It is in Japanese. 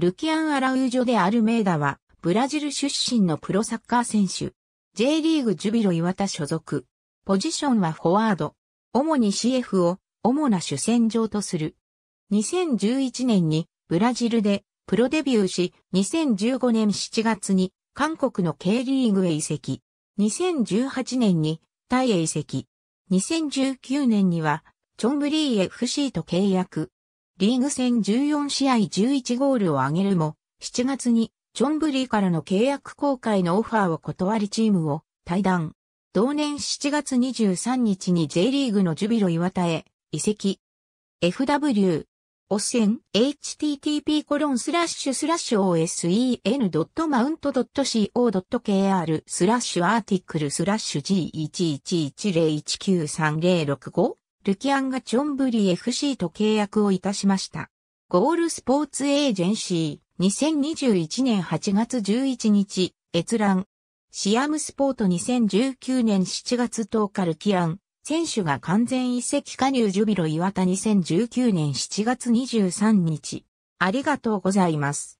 ルキアン・アラウジョ・でアルメーダは、ブラジル出身のプロサッカー選手。J リーグジュビロ岩田所属。ポジションはフォワード。主に CF を主な主戦場とする。2011年にブラジルでプロデビューし、2015年7月に韓国の K リーグへ移籍。2018年にタイへ移籍。2019年にはチョンブリー FC と契約。リーグ戦14試合11ゴールを挙げるも、7月にチョンブリーからの契約公開のオファーを断りチームを退団。同年7月23日に J リーグのジュビロ岩田へ移籍。FW 汚染 http コロンスラッシュスラッシュ osen.mount.co.kr スラッシュアーティクルスラッシュ g1110193065 ルキアンがチョンブリー FC と契約をいたしました。ゴールスポーツエージェンシー2021年8月11日閲覧シアムスポート2019年7月10日ルキアン選手が完全移籍加入ジュビロ岩田2019年7月23日ありがとうございます。